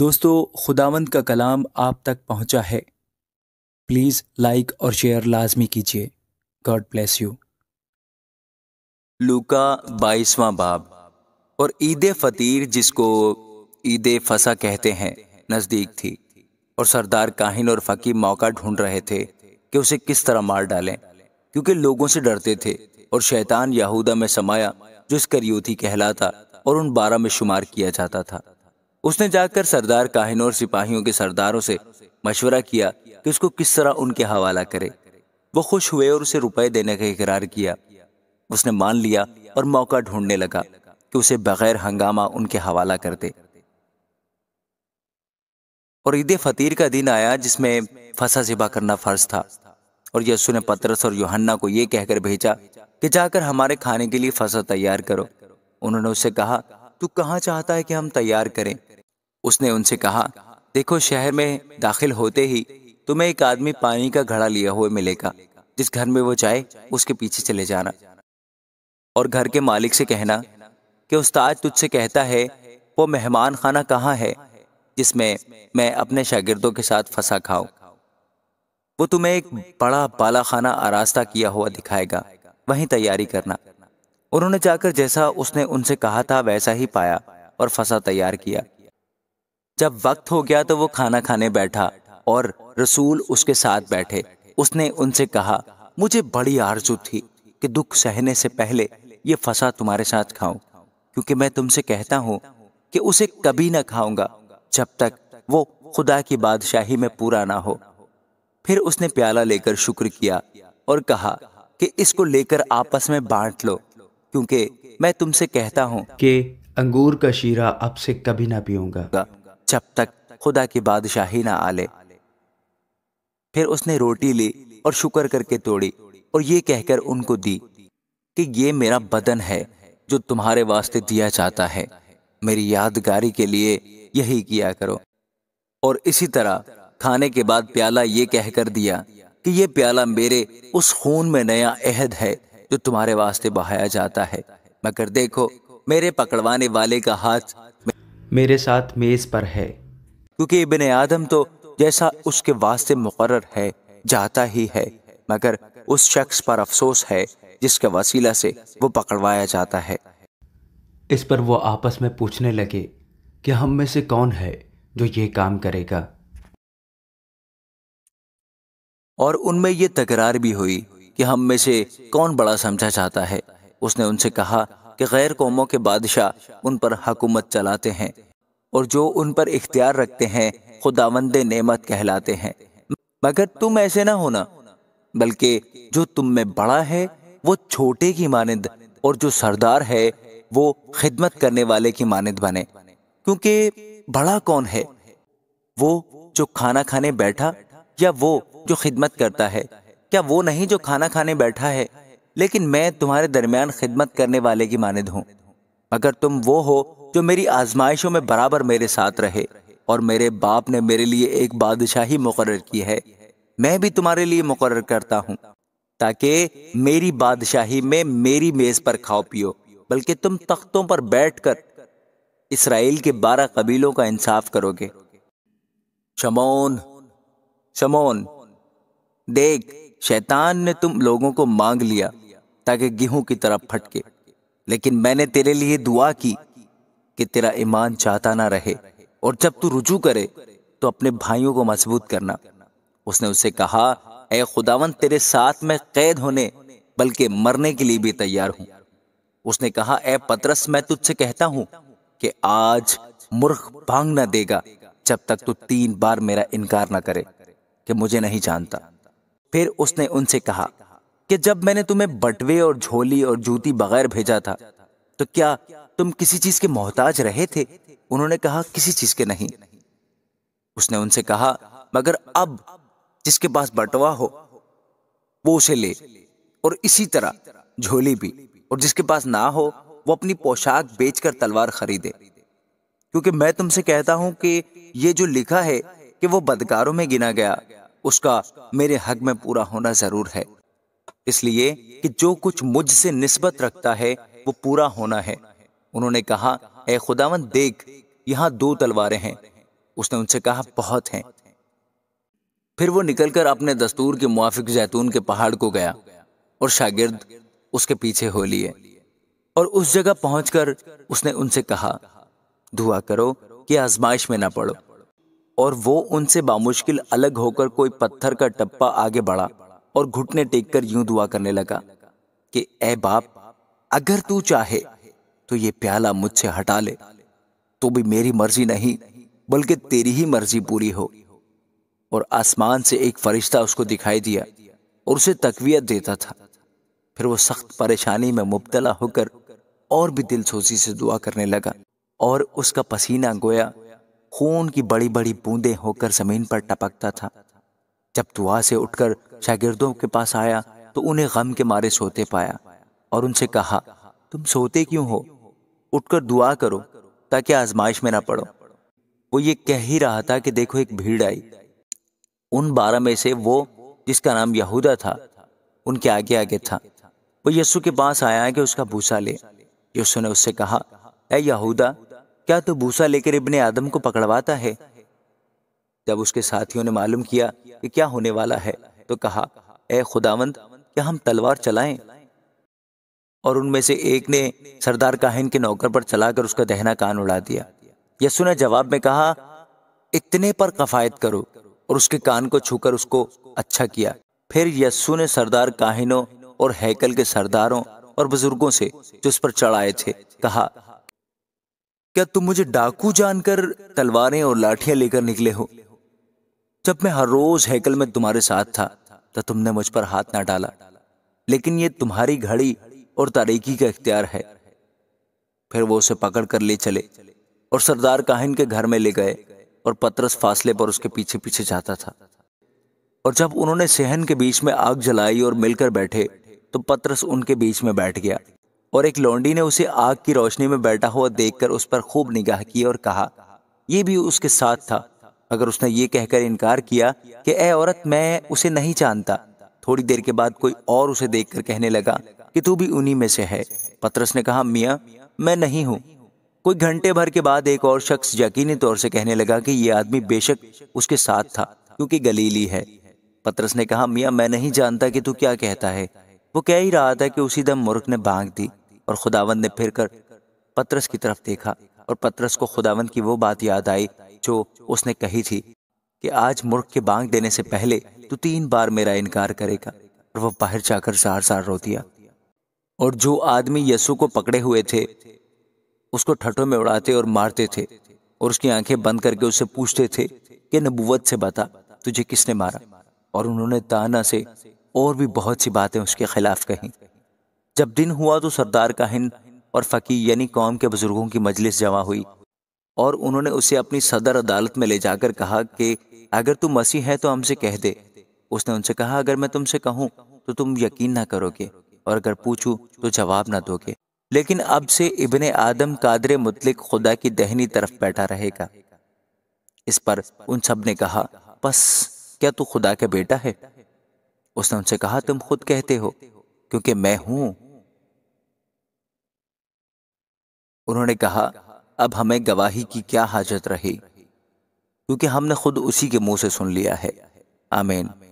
दोस्तों खुदावंद का कलाम आप तक पहुंचा है प्लीज़ लाइक और शेयर लाजमी कीजिए गॉड ब्लेस यू लूका बाईसवां बाब और ईद फतीर जिसको ईद फसा कहते हैं नज़दीक थी और सरदार काहिन और फकीर मौका ढूंढ रहे थे कि उसे किस तरह मार डालें क्योंकि लोगों से डरते थे और शैतान यहूदा में समाया जो इसकरियोथी कहलाता और उन बारह में शुमार किया जाता था उसने जाकर सरदार काहिन और सिपाहियों के सरदारों से मशवरा किया कि उसको किस तरह उनके हवाला करे वो खुश हुए और उसे रुपए देने का इकरार किया उसने मान लिया और मौका ढूंढने लगा कि उसे बगैर हंगामा उनके हवाला कर दे और ईद फतीर का दिन आया जिसमें फसा जिबा करना फर्ज था और यस्सु ने पतरस और योहन्ना को यह कह कहकर भेजा कि जाकर हमारे खाने के लिए फसा तैयार करो उन्होंने उससे कहा तू कहाँ चाहता है कि हम तैयार करें उसने उनसे कहा देखो शहर में दाखिल होते ही तुम्हें एक आदमी पानी का घड़ा लिया हुए मिलेगा जिस घर में वो जाए उसके पीछे चले जाना और घर के मालिक से कहना कि उस्ताद तुझसे कहता है वो मेहमान खाना कहाँ है जिसमें मैं अपने शागिर्दों के साथ फंसा खाऊं वो तुम्हें एक बड़ा बाला खाना आरास्ता किया हुआ दिखाएगा वहीं तैयारी करना उन्होंने जाकर जैसा उसने उनसे कहा था वैसा ही पाया और फसा तैयार किया जब वक्त हो गया तो वो खाना खाने बैठा और रसूल उसके साथ बैठे उसने उनसे कहा मुझे बड़ी आरजू थी कि दुख सहने से पहले ये फसा तुम्हारे साथ खाऊं क्योंकि मैं तुमसे कहता हूं कि उसे कभी ना खाऊंगा जब तक वो खुदा की बादशाही में पूरा ना हो फिर उसने प्याला लेकर शुक्र किया और कहा कि इसको लेकर आपस में बांट लो क्योंकि मैं तुमसे कहता हूँ कि अंगूर का शीरा अब से कभी ना पीऊंगा जब तक खुदा की बादशाही ना आले फिर उसने रोटी ली और शुक्र करके तोड़ी और ये कहकर उनको दी कि ये मेरा बदन है जो तुम्हारे वास्ते दिया जाता है मेरी यादगारी के लिए यही किया करो और इसी तरह खाने के बाद प्याला ये कहकर दिया कि ये प्याला मेरे उस खून में नया अहद है जो तुम्हारे वास्ते बहाया जाता है मगर देखो मेरे पकड़वाने वाले का हाथ मेरे साथ मेज पर है क्योंकि इबन आदम तो जैसा उसके वास्ते मुकर है जाता ही है मगर उस शख्स पर अफसोस है जिसके वसीला से वो पकड़वाया जाता है इस पर वो आपस में पूछने लगे कि हम में से कौन है जो ये काम करेगा और उनमें ये तकरार भी हुई कि हम में से कौन बड़ा समझा जाता है उसने उनसे कहा कि गैर कौमों के बादशाह उन पर हकूमत चलाते हैं और जो उन पर इख्तियार रखते हैं खुदावंद नेमत कहलाते हैं मगर तुम ऐसे ना होना बल्कि जो तुम में बड़ा है वो छोटे की मानद और जो सरदार है वो खिदमत करने वाले की मानद बने क्योंकि बड़ा कौन है वो जो खाना खाने बैठा या वो जो खिदमत करता है क्या वो नहीं जो खाना खाने बैठा है लेकिन मैं तुम्हारे दरमियान खिदमत करने वाले की मानद हूँ अगर तुम वो हो जो मेरी आजमाइशों में बराबर मेरे साथ रहे और मेरे बाप ने मेरे लिए एक बादशाही मुकर की है मैं भी तुम्हारे लिए मुकर करता हूँ ताकि मेरी बादशाही में मेरी मेज पर खाओ पियो बल्कि तुम तख्तों पर बैठकर इसराइल के बारह कबीलों का इंसाफ करोगे शमोन शमोन देख शैतान ने तुम लोगों को मांग लिया ताकि गेहूं की तरफ फटके लेकिन मैंने तेरे लिए दुआ की कि तेरा ईमान चाहता ना रहे और जब तू रुजू करे तो अपने भाइयों को मजबूत करना उसने उसे कहा ए खुदावन तेरे साथ में कैद होने बल्कि मरने के लिए भी तैयार हूं उसने कहा ए पतरस मैं तुझसे कहता हूं कि आज मूर्ख भांग ना देगा जब तक तू तीन बार मेरा इनकार ना करे कि मुझे नहीं जानता फिर उसने उनसे कहा कि जब मैंने तुम्हें बटवे और झोली और जूती बगैर भेजा था तो क्या तुम किसी चीज के मोहताज रहे थे उन्होंने कहा किसी चीज के नहीं उसने उनसे कहा मगर अब जिसके पास बटवा हो वो उसे ले और इसी तरह झोली भी और जिसके पास ना हो वो अपनी पोशाक बेचकर तलवार खरीदे क्योंकि मैं तुमसे कहता हूं कि ये जो लिखा है कि वो बदकारों में गिना गया उसका मेरे हक में पूरा होना ज़रूर है इसलिए कि जो कुछ मुझसे नस्बत रखता है वो पूरा होना है उन्होंने कहा ए खुदावन देख यहाँ दो तलवारें हैं उसने उनसे कहा बहुत हैं फिर वो निकलकर अपने दस्तूर के मुआफिक जैतून के पहाड़ को गया और शागिर्द उसके पीछे हो लिए और उस जगह पहुंचकर उसने उनसे कहा दुआ करो कि आजमाइश में ना पड़ो और वो उनसे बामुश्किल अलग होकर कोई पत्थर का टप्पा आगे बढ़ा और घुटने टेक कर यूं दुआ करने लगा कि ए बाप अगर तू चाहे तो ये प्याला मुझसे हटा ले तो भी मेरी मर्जी नहीं बल्कि तेरी ही मर्जी पूरी हो और आसमान से एक फरिश्ता उसको दिखाई दिया और उसे तकवीत देता था फिर वो सख्त परेशानी में मुबतला होकर और भी दिलसोजी से दुआ करने लगा और उसका पसीना गोया खून की बड़ी बड़ी बूंदें होकर जमीन पर टपकता था जब दुआ से उठकर शागिर्दों के पास आया तो उन्हें गम के मारे सोते पाया और उनसे कहा तुम सोते क्यों हो उठकर दुआ करो ताकि आजमाइश में ना पड़ो वो ये कह ही रहा था कि देखो एक भीड़ आई उन बारह में से वो जिसका नाम यहूदा था उनके आगे आगे था वो यस्सु के पास आया कि उसका भूसा ले यस्सु ने उससे कहा ए यहूदा क्या तो भूसा लेकर इब्ने आदम को पकड़वाता है जब उसके साथियों ने मालूम किया कि क्या होने वाला है तो कहा ए खुदावंद क्या हम तलवार चलाएं और उनमें से एक ने सरदार काहिन के नौकर पर चलाकर उसका दहना कान उड़ा दिया यसु ने जवाब में कहा इतने पर कफायत करो और उसके कान को छूकर उसको अच्छा किया फिर यस्सु ने सरदार काहिनों और हैकल के सरदारों और बुजुर्गों से जो उस पर चढ़ाए थे कहा क्या तुम मुझे डाकू जानकर तलवारें और लाठियां लेकर निकले हो जब मैं हर रोज हैकल में तुम्हारे साथ था तो तुमने मुझ पर हाथ ना डाला लेकिन ये तुम्हारी घड़ी और तारीखी का इख्तियार है फिर वो उसे पकड़ कर ले चले और सरदार काहिन के घर में ले गए और पत्रस फासले पर उसके पीछे पीछे जाता था और जब उन्होंने सेहन के बीच में आग जलाई और मिलकर बैठे तो पत्रस उनके बीच में बैठ गया और एक लौंडी ने उसे आग की रोशनी में बैठा हुआ देखकर उस पर खूब निगाह की और कहा यह भी उसके साथ था अगर उसने ये कहकर इनकार किया कि ए औरत मैं उसे नहीं जानता थोड़ी देर के बाद कोई और उसे देखकर कहने लगा कि तू भी उन्हीं में से है पत्रस ने कहा मियाँ मैं नहीं हूँ कोई घंटे भर के बाद एक और शख्स यकीनी तौर से कहने लगा कि यह आदमी बेशक उसके साथ था क्योंकि गलीली है पत्रस ने कहा मियाँ मैं नहीं जानता कि तू क्या कहता है वो कह ही रहा था कि उसी दम मुर्ख ने भाग दी और खुदावंद ने फिर कर पत्रस की तरफ देखा और पत्रस को खुदावंद की वो बात याद आई जो उसने कही थी कि आज मुर्ख के बांग देने से पहले तू तीन बार मेरा इनकार करेगा और वह बाहर जाकर सार सार रो दिया और जो आदमी यसु को पकड़े हुए थे उसको ठटों में उड़ाते और मारते थे और उसकी आंखें बंद करके उससे पूछते थे कि नबुवत से बता तुझे किसने मारा और उन्होंने ताना से और भी बहुत सी बातें उसके खिलाफ कहीं जब दिन हुआ तो सरदार का हिंद और फ़कीर यानी कौम के बुज़ुर्गों की मजलिस जमा हुई और उन्होंने उसे अपनी सदर अदालत में ले जाकर कहा कि अगर तू मसीह है तो हमसे कह दे उसने उनसे कहा अगर मैं तुमसे कहूँ तो तुम यकीन ना करोगे और अगर पूछू तो जवाब ना दोगे लेकिन अब से इबन आदम कादर मुतलिक खुदा की दहनी तरफ बैठा रहेगा इस पर उन सब ने कहा बस क्या तू खुदा का बेटा है उसने उनसे कहा तुम खुद कहते हो क्योंकि मैं हूँ उन्होंने कहा अब हमें गवाही की क्या हाजत रही क्योंकि हमने खुद उसी के मुंह से सुन लिया है आमीन